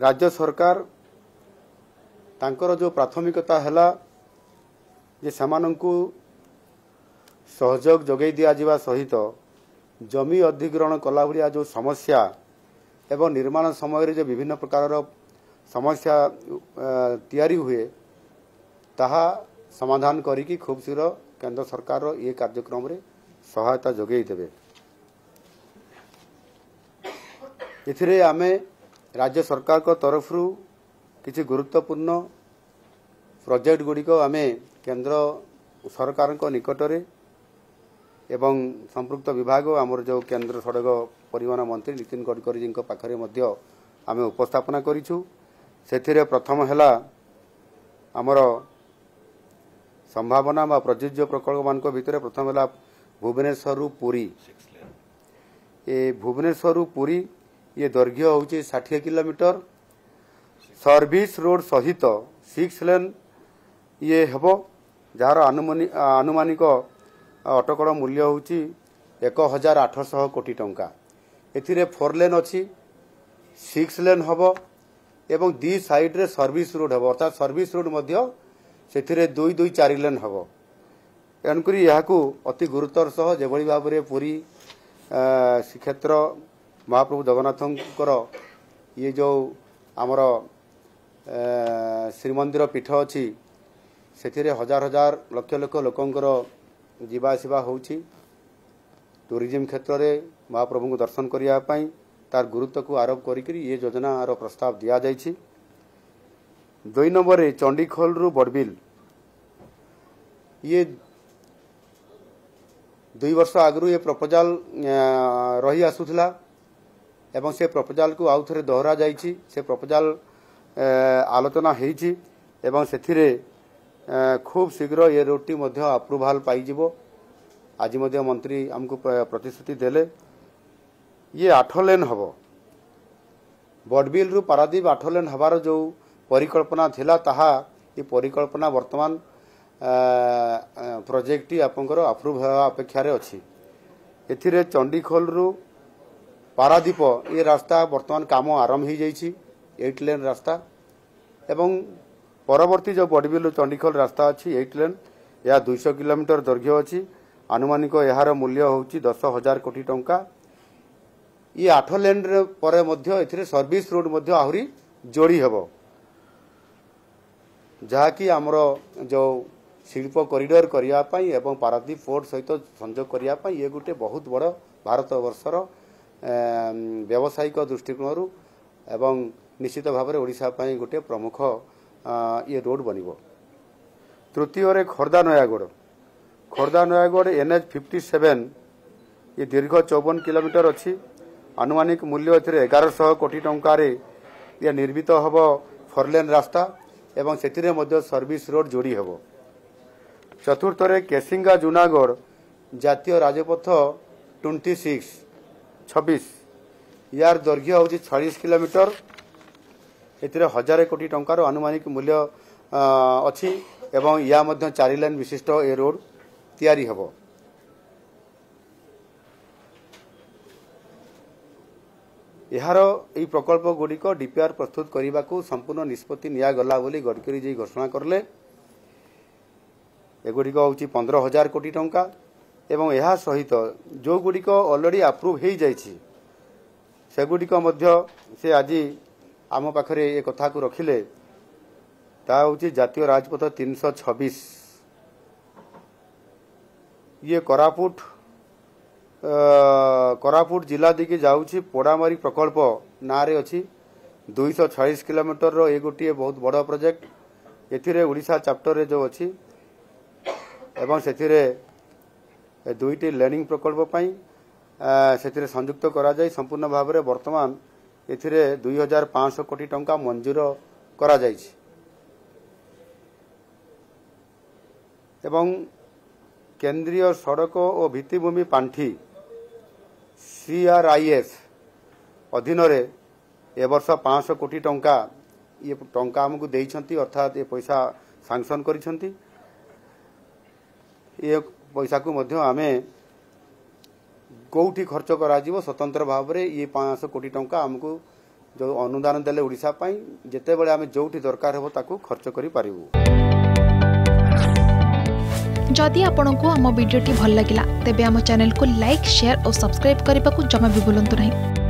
राज्य सरकार तांकर जो प्राथमिकता है जे को सहयोग जगे दिजा सहित तो, जमी अधिग्रहण कला भाया जो समस्या एवं निर्माण समय रे जो विभिन्न प्रकार समस्या तैयारी हुए ताहा समाधान करी खूब शीघ्र केन्द्र सरकार ये कार्यक्रम रे सहायता जगे देवे एमें ରାଜ୍ୟ ସରକାରଙ୍କ ତରଫରୁ କିଛି ଗୁରୁତ୍ୱପୂର୍ଣ୍ଣ ପ୍ରୋଜେକ୍ଟଗୁଡ଼ିକ ଆମେ କେନ୍ଦ୍ର ସରକାରଙ୍କ ନିକଟରେ ଏବଂ ସମ୍ପୃକ୍ତ ବିଭାଗ ଆମର ଯେଉଁ କେନ୍ଦ୍ର ସଡ଼କ ପରିବହନ ମନ୍ତ୍ରୀ ନୀତିନ ଗଡ଼କରୀଜୀଙ୍କ ପାଖରେ ମଧ୍ୟ ଆମେ ଉପସ୍ଥାପନ କରିଛୁ ସେଥିରେ ପ୍ରଥମ ହେଲା ଆମର ସମ୍ଭାବନା ବା ପ୍ରଯୁଜ୍ୟ ପ୍ରକଳ୍ପମାନଙ୍କ ଭିତରେ ପ୍ରଥମ ହେଲା ଭୁବନେଶ୍ୱରରୁ ପୁରୀ ଏ ଭୁବନେଶ୍ୱରରୁ ପୁରୀ ଇଏ ଦୈର୍ଘ୍ୟ ହେଉଛି ଷାଠିଏ କିଲୋମିଟର ସର୍ଭିସ୍ ରୋଡ୍ ସହିତ ସିକ୍ସ ଲେନ୍ ଇଏ ହେବ ଯାହାର ଆନୁମାନିକ ଅଟକଳ ମୂଲ୍ୟ ହେଉଛି ଏକ ହଜାର ଆଠଶହ କୋଟି ଟଙ୍କା ଏଥିରେ ଫୋର୍ ଲେନ୍ ଅଛି ସିକ୍ସ ଲେନ୍ ହେବ ଏବଂ ଦୁଇ ସାଇଡ଼୍ରେ ସର୍ଭିସ୍ ରୋଡ୍ ହେବ ଅର୍ଥାତ୍ ସର୍ଭିସ୍ ରୋଡ୍ ମଧ୍ୟ ସେଥିରେ ଦୁଇ ଦୁଇ ଚାରି ଲେନ୍ ହେବ ଏଣୁକରି ଏହାକୁ ଅତି ଗୁରୁତ୍ୱର ସହ ଯେଭଳି ଭାବରେ ପୁରୀ ଶ୍ରୀକ୍ଷେତ୍ର ମହାପ୍ରଭୁ ଜଗନ୍ନାଥଙ୍କର ଇଏ ଯେଉଁ ଆମର ଶ୍ରୀମନ୍ଦିର ପୀଠ ଅଛି ସେଥିରେ ହଜାର ହଜାର ଲକ୍ଷ ଲକ୍ଷ ଲୋକଙ୍କର ଯିବା ଆସିବା ହେଉଛି ଟୁରିଜିମ୍ କ୍ଷେତ୍ରରେ ମହାପ୍ରଭୁଙ୍କୁ ଦର୍ଶନ କରିବା ପାଇଁ ତାର ଗୁରୁତ୍ୱକୁ ଆରୋପ କରିକି ଇଏ ଯୋଜନାର ପ୍ରସ୍ତାବ ଦିଆଯାଇଛି ଦୁଇ ନମ୍ବରରେ ଚଣ୍ଡିଖୋଲରୁ ବଡ଼ବିଲ୍ ଇଏ ଦୁଇ ବର୍ଷ ଆଗରୁ ଏ ପ୍ରପୋଜାଲ୍ ରହି ଆସୁଥିଲା ଏବଂ ସେ ପ୍ରପୋଜାଲକୁ ଆଉ ଥରେ ଦୋହରାଯାଇଛି ସେ ପ୍ରପୋଜାଲ ଆଲୋଚନା ହୋଇଛି ଏବଂ ସେଥିରେ ଖୁବ୍ ଶୀଘ୍ର ଏ ରୋଡ଼ଟି ମଧ୍ୟ ଆପ୍ରୁଭାଲ୍ ପାଇଯିବ ଆଜି ମଧ୍ୟ ମନ୍ତ୍ରୀ ଆମକୁ ପ୍ରତିଶ୍ରୁତି ଦେଲେ ଇଏ ଆଠ ଲେନ୍ ହେବ ବଡ଼ବିଲରୁ ପାରାଦ୍ୱୀପ ଆଠ ଲେନ୍ ହେବାର ଯେଉଁ ପରିକଳ୍ପନା ଥିଲା ତାହା ଏ ପରିକଳ୍ପନା ବର୍ତ୍ତମାନ ପ୍ରୋଜେକ୍ଟଟି ଆପଣଙ୍କର ଆପ୍ରୁଭ୍ ହେବା ଅପେକ୍ଷାରେ ଅଛି ଏଥିରେ ଚଣ୍ଡିଖୋଲରୁ ପାରାଦ୍ୱୀପ ଏ ରାସ୍ତା ବର୍ତ୍ତମାନ କାମ ଆରମ୍ଭ ହୋଇଯାଇଛି ଏଇଟ୍ ଲେନ୍ ରାସ୍ତା ଏବଂ ପରବର୍ତ୍ତୀ ଯେଉଁ ବଡ଼ବିଲ୍ ଚଣ୍ଡିଖୋଲ ରାସ୍ତା ଅଛି ଏଇଟ୍ ଲେନ୍ ଏହା ଦୁଇଶହ କିଲୋମିଟର ଦୈର୍ଘ୍ୟ ଅଛି ଆନୁମାନିକ ଏହାର ମୂଲ୍ୟ ହେଉଛି ଦଶ ହଜାର କୋଟି ଟଙ୍କା ଇ ଆଠ ଲେନ୍ରେ ପରେ ମଧ୍ୟ ଏଥିରେ ସର୍ଭିସ୍ ରୋଡ୍ ମଧ୍ୟ ଆହୁରି ଯୋଡ଼ି ହେବ ଯାହାକି ଆମର ଯେଉଁ ଶିଳ୍ପ କରିଡ଼ର କରିବା ପାଇଁ ଏବଂ ପାରାଦ୍ୱୀପ ଫୋର୍ଟ ସହିତ ସଂଯୋଗ କରିବା ପାଇଁ ଇଏ ଗୋଟିଏ ବହୁତ ବଡ଼ ଭାରତବର୍ଷର ବ୍ୟବସାୟିକ ଦୃଷ୍ଟିକୋଣରୁ ଏବଂ ନିଶ୍ଚିତ ଭାବରେ ଓଡ଼ିଶା ପାଇଁ ଗୋଟିଏ ପ୍ରମୁଖ ଇଏ ରୋଡ୍ ବନିବ ତୃତୀୟରେ Khordha Nayagarh Khordha Nayagarh NH fifty seven ଇଏ ଦୀର୍ଘ ଚଉବନ କିଲୋମିଟର ଅଛି ଆନୁମାନିକ ମୂଲ୍ୟ ଏଥିରେ ଏଗାରଶହ କୋଟି ଟଙ୍କାରେ ଇଏ ନିର୍ମିତ ହେବ ଫୋରଲେନ୍ ରାସ୍ତା ଏବଂ ସେଥିରେ ମଧ୍ୟ ସର୍ଭିସ୍ ରୋଡ୍ ଯୋଡ଼ି ହେବ ଚତୁର୍ଥରେ କେସିଙ୍ଗା ଜୁନାଗଡ଼ ଜାତୀୟ ରାଜପଥ ଟ୍ୱେଣ୍ଟି ସିକ୍ସ ଛବିଶ ୟାର ଦୈର୍ଘ୍ୟ ହେଉଛି ଛଳିଶ କିଲୋମିଟର ଏଥିରେ ହଜାରେ କୋଟି ଟଙ୍କାର ଆନୁମାନିକ ମୂଲ୍ୟ ଅଛି ଏବଂ ଏହା ମଧ୍ୟ ଚାରି ଲାଇନ୍ ବିଶିଷ୍ଟ ଏ ରୋଡ୍ ତିଆରି ହେବ ଏହାର ଏହି ପ୍ରକଳ୍ପଗୁଡ଼ିକ ଡିପିଆର୍ ପ୍ରସ୍ତୁତ କରିବାକୁ ସମ୍ପୂର୍ଣ୍ଣ ନିଷ୍ପତ୍ତି ନିଆଗଲା ବୋଲି ଗଡ଼କରୀ ଜୀ ଘୋଷଣା କଲେ ଏଗୁଡ଼ିକ ହେଉଛି ପନ୍ଦର ହଜାର କୋଟି ଟଙ୍କା ଏବଂ ଏହା ସହିତ ଯେଉଁଗୁଡ଼ିକ ଅଲରେଡ଼ି ଆପ୍ରୁଭ୍ ହୋଇଯାଇଛି ସେଗୁଡ଼ିକ ମଧ୍ୟ ସେ ଆଜି ଆମ ପାଖରେ ଏ କଥାକୁ ରଖିଲେ ତାହା ହେଉଛି ଜାତୀୟ ରାଜପଥ ତିନିଶହ ଛବିଶ ଇଏ କୋରାପୁଟ କୋରାପୁଟ ଜିଲ୍ଲା ଦେଇକି ଯାଉଛି ପୋଡ଼ାମାରି ପ୍ରକଳ୍ପ ନାଁରେ ଅଛି ଦୁଇଶହ ଛୟାଳିଶ କିଲୋମିଟରର ଏ ଗୋଟିଏ ବହୁତ ବଡ଼ ପ୍ରୋଜେକ୍ଟ ଏଥିରେ ଓଡ଼ିଶା ଚାପ୍ଟରରେ ଯେଉଁ ଅଛି ଏବଂ ସେଥିରେ ଦୁଇଟି ଲର୍ଣ୍ଣିଂ ପ୍ରକଳ୍ପ ପାଇଁ ସେଥିରେ ସଂଯୁକ୍ତ କରାଯାଇ ସମ୍ପୂର୍ଣ୍ଣ ଭାବରେ ବର୍ତ୍ତମାନ ଏଥିରେ ଦୁଇ ହଜାର ପାଞ୍ଚଶହ କୋଟି ଟଙ୍କା ମଞ୍ଜୁର କରାଯାଇଛି ଏବଂ କେନ୍ଦ୍ରୀୟ ସଡ଼କ ଓ ଭିତ୍ତିଭୂମି ପାଣ୍ଠି ସିଆର୍ଆଇଏସ୍ ଅଧୀନରେ ଏବର୍ଷ ପାଞ୍ଚଶହ କୋଟି ଟଙ୍କା ଇଏ ଟଙ୍କା ଆମକୁ ଦେଇଛନ୍ତି ଅର୍ଥାତ୍ ଏ ପଇସା ସାଂସନ୍ କରିଛନ୍ତି ଇଏ বয়সাক মধ্য আমি কোটি খরচ করা দিব স্বতন্ত্র ভাবে এই 500 কোটি টাকা हमको जो अनुदान देले ওড়িশা পাই জেতে বলে আমি জটি দরকার হবে তাକୁ খরচ করি পারিবো যদি আপনক হাম ভিডিওটি ভাল লাগিলা তেবে হাম চ্যানেল কো লাইক শেয়ার ও সাবস্ক্রাইব করিবা কো জমাবি বুলন্ত নাহি